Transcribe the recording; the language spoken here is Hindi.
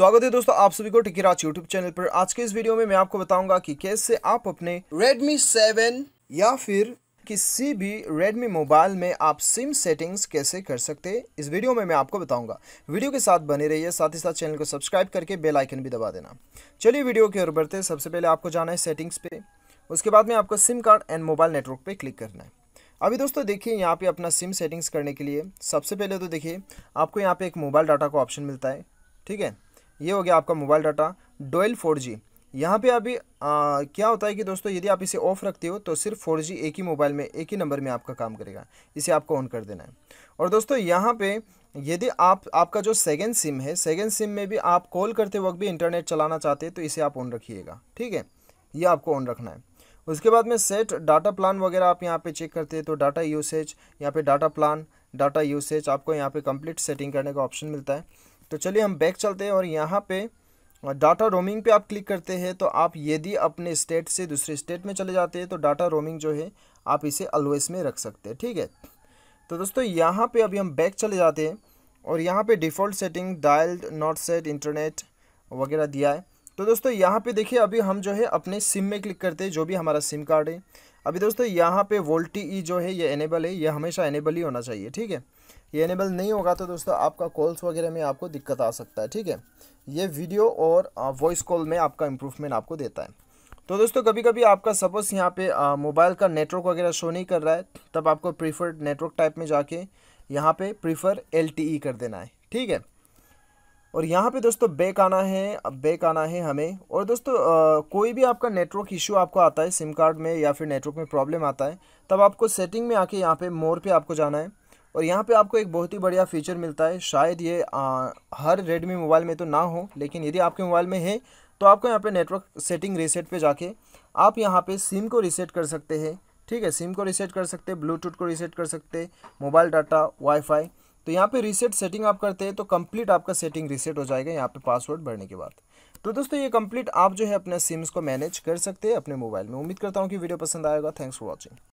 स्वागत है दोस्तों आप सभी को टिकी राज यूट्यूब चैनल पर आज के इस वीडियो में मैं आपको बताऊंगा कि कैसे आप अपने Redmi 7 या फिर किसी भी Redmi मोबाइल में आप सिम सेटिंग्स कैसे कर सकते इस वीडियो में मैं आपको बताऊंगा वीडियो के साथ बने रहिए साथ ही साथ चैनल को सब्सक्राइब करके बेल आइकन भी दबा देना चलिए वीडियो की ओर बढ़ते सबसे पहले आपको जाना है सेटिंग्स पे उसके बाद में आपको SIM card and mobile network पर क्लिक करना है अभी दोस्तों देखिए यहाँ पे अपना सिम सेटिंग्स करने के लिए सबसे पहले तो देखिए आपको यहाँ पे एक मोबाइल डाटा का ऑप्शन मिलता है ठीक है ये हो गया आपका mobile data dual four G यहाँ पर अभी आ, क्या होता है कि दोस्तों यदि आप इसे ऑफ रखते हो तो सिर्फ फोर जी एक ही मोबाइल में एक ही नंबर में आपका काम करेगा इसे आपको ऑन कर देना है और दोस्तों यहाँ पर यदि आप आपका जो सेकेंड सिम है सेकेंड सिम में भी आप कॉल करते वक्त भी इंटरनेट चलाना चाहते हैं तो इसे आप ऑन रखिएगा ठीक है ये आपको ऑन रखना है उसके बाद में सेट डाटा प्लान वगैरह आप यहाँ पे चेक करते हैं तो डाटा यूसेज यहाँ पे डाटा प्लान डाटा यूसेज आपको यहाँ पे कंप्लीट सेटिंग करने का ऑप्शन मिलता है तो चलिए हम बैक चलते हैं और यहाँ पे डाटा रोमिंग पे आप क्लिक करते हैं तो आप यदि अपने स्टेट से दूसरे स्टेट में चले जाते हैं तो डाटा रोमिंग जो है आप इसे अलवेस में रख सकते हैं ठीक है तो दोस्तों यहाँ पे अभी हम बैक चले जाते हैं और यहाँ पे default setting dialled not set internet वगैरह दिया है तो दोस्तों यहाँ पे देखिए अभी हम जो है अपने सिम में क्लिक करते हैं जो भी हमारा सिम कार्ड है अभी दोस्तों यहाँ पे वोल्टी ई जो है ये एनेबल है ये हमेशा इनेबल ही होना चाहिए ठीक है ये एनेबल नहीं होगा तो दोस्तों आपका कॉल्स वगैरह में आपको दिक्कत आ सकता है ठीक है ये वीडियो और वॉइस कॉल में आपका इम्प्रूवमेंट आपको देता है तो दोस्तों कभी कभी आपका सपोज़ यहाँ पे मोबाइल का नेटवर्क वगैरह शो नहीं कर रहा है तब आपको प्रीफर्ड नेटवर्क टाइप में जाके यहाँ पे प्रीफर एल e कर देना है ठीक है और यहाँ पे दोस्तों बैक आना है बैक आना है हमें और दोस्तों आ, कोई भी आपका नेटवर्क इशू आपको आता है सिम कार्ड में या फिर नेटवर्क में प्रॉब्लम आता है तब आपको सेटिंग में आके यहाँ पे मोर पे आपको जाना है और यहाँ पे आपको एक बहुत ही बढ़िया फीचर मिलता है शायद ये आ, हर रेडमी मोबाइल में तो ना हो लेकिन यदि आपके मोबाइल में है तो आपको यहाँ पर नेटवर्क सेटिंग रीसेट पर जाके आप यहाँ पर सिम को रीसेट कर सकते हैं ठीक है सिम को रीसेट कर सकते ब्लूटूथ को रीसेट कर सकते मोबाइल डाटा वाईफाई तो यहाँ पे रीसेट सेटिंग आप करते हैं तो कंप्लीट आपका सेटिंग रीसेट हो जाएगा यहाँ पे पासवर्ड भरने के बाद तो दोस्तों ये कंप्लीट आप जो है अपने सिम्स को मैनेज कर सकते हैं अपने मोबाइल में उम्मीद करता हूँ कि वीडियो पसंद आएगा थैंक्स फॉर वॉचिंग